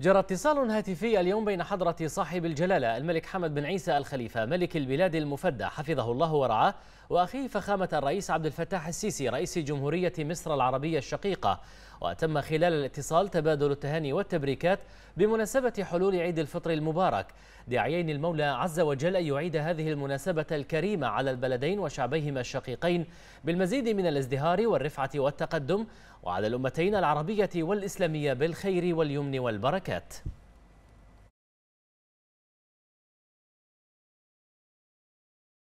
جرى اتصال هاتفي اليوم بين حضرة صاحب الجلالة الملك حمد بن عيسى الخليفة ملك البلاد المفدى حفظه الله ورعاه وأخيه فخامة الرئيس عبد الفتاح السيسي رئيس جمهورية مصر العربية الشقيقة وتم خلال الاتصال تبادل التهاني والتبريكات بمناسبة حلول عيد الفطر المبارك داعيين المولى عز وجل أن يعيد هذه المناسبة الكريمة على البلدين وشعبيهما الشقيقين بالمزيد من الازدهار والرفعة والتقدم وعلى الأمتين العربية والإسلامية بالخير واليمن والبركات